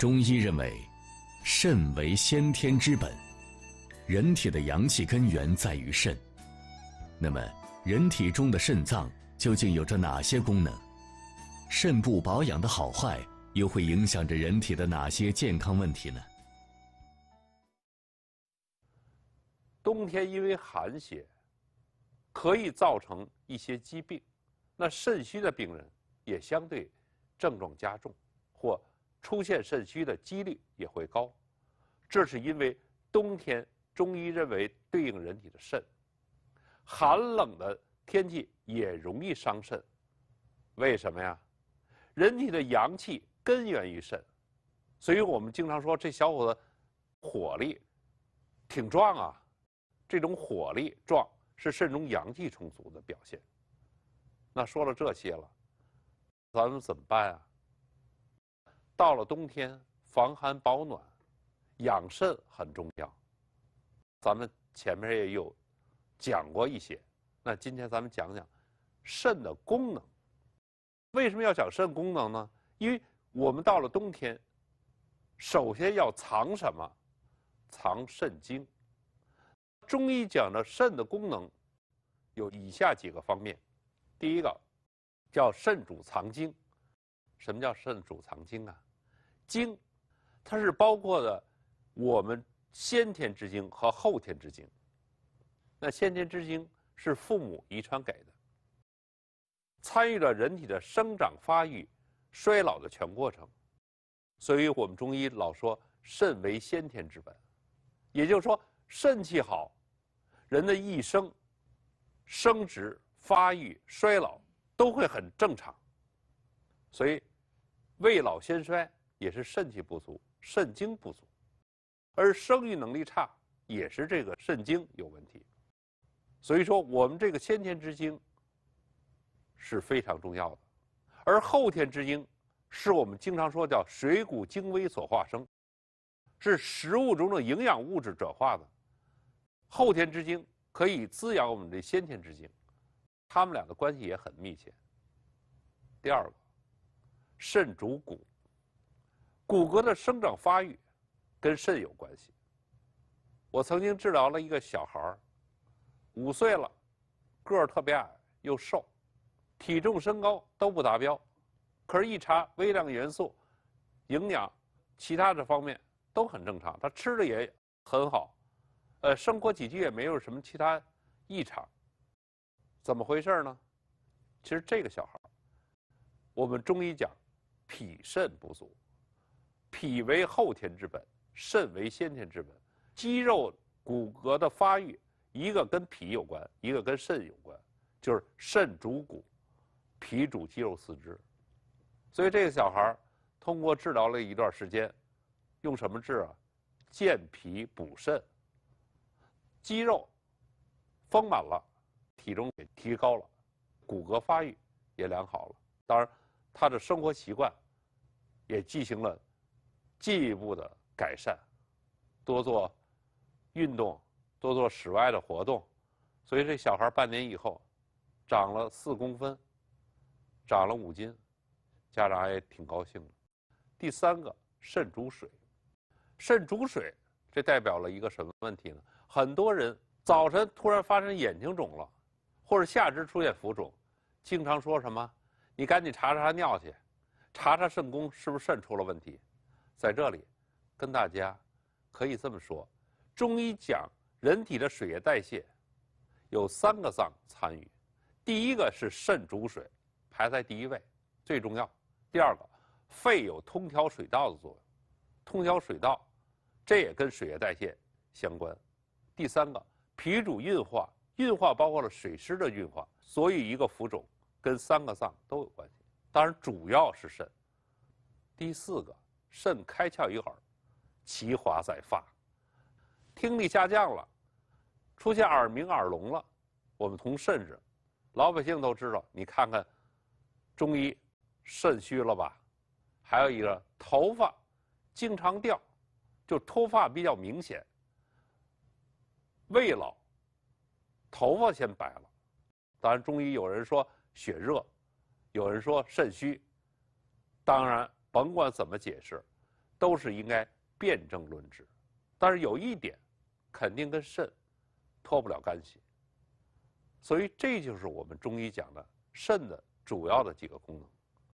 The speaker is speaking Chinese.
中医认为，肾为先天之本，人体的阳气根源在于肾。那么，人体中的肾脏究竟有着哪些功能？肾部保养的好坏，又会影响着人体的哪些健康问题呢？冬天因为寒邪，可以造成一些疾病，那肾虚的病人也相对症状加重，或。出现肾虚的几率也会高，这是因为冬天中医认为对应人体的肾，寒冷的天气也容易伤肾，为什么呀？人体的阳气根源于肾，所以我们经常说这小伙子火力挺壮啊，这种火力壮是肾中阳气充足的表现。那说了这些了，咱们怎么办啊？到了冬天，防寒保暖、养肾很重要。咱们前面也有讲过一些，那今天咱们讲讲肾的功能。为什么要讲肾功能呢？因为我们到了冬天，首先要藏什么？藏肾精。中医讲的肾的功能有以下几个方面：第一个叫肾主藏精，什么叫肾主藏精啊？精，它是包括的我们先天之精和后天之精。那先天之精是父母遗传给的，参与了人体的生长发育、衰老的全过程。所以我们中医老说肾为先天之本，也就是说肾气好，人的一生、生殖、发育、衰老都会很正常。所以，未老先衰。也是肾气不足，肾精不足，而生育能力差也是这个肾精有问题。所以说，我们这个先天之精是非常重要的，而后天之精是我们经常说叫水谷精微所化生，是食物中的营养物质转化的。后天之精可以滋养我们的先天之精，他们俩的关系也很密切。第二个，肾主骨。骨骼的生长发育跟肾有关系。我曾经治疗了一个小孩儿，五岁了，个儿特别矮又瘦，体重身高都不达标。可是，一查微量元素、营养、其他的方面都很正常，他吃的也很好，呃，生活起居也没有什么其他异常。怎么回事呢？其实这个小孩，我们中医讲脾肾不足。脾为后天之本，肾为先天之本，肌肉骨骼的发育，一个跟脾有关，一个跟肾有关，就是肾主骨，脾主肌肉四肢。所以这个小孩通过治疗了一段时间，用什么治啊？健脾补肾。肌肉丰满了，体重也提高了，骨骼发育也良好了。当然，他的生活习惯也进行了。进一步的改善，多做运动，多做室外的活动，所以这小孩半年以后，长了四公分，长了五斤，家长也挺高兴的。第三个，肾主水，肾主水，这代表了一个什么问题呢？很多人早晨突然发生眼睛肿了，或者下肢出现浮肿，经常说什么，你赶紧查查尿去，查查肾功，是不是肾出了问题？在这里，跟大家可以这么说：中医讲人体的水液代谢有三个脏参与，第一个是肾主水，排在第一位，最重要；第二个，肺有通调水道的作用，通调水道，这也跟水液代谢相关；第三个，脾主运化，运化包括了水湿的运化，所以一个浮肿跟三个脏都有关系，当然主要是肾。第四个。肾开窍于耳，其华在发，听力下降了，出现耳鸣耳聋了。我们从肾治，老百姓都知道。你看看，中医肾虚了吧？还有一个头发经常掉，就脱发比较明显。未老，头发先白了。当然，中医有人说血热，有人说肾虚，当然。甭管怎么解释，都是应该辩证论治。但是有一点，肯定跟肾脱不了干系。所以，这就是我们中医讲的肾的主要的几个功能。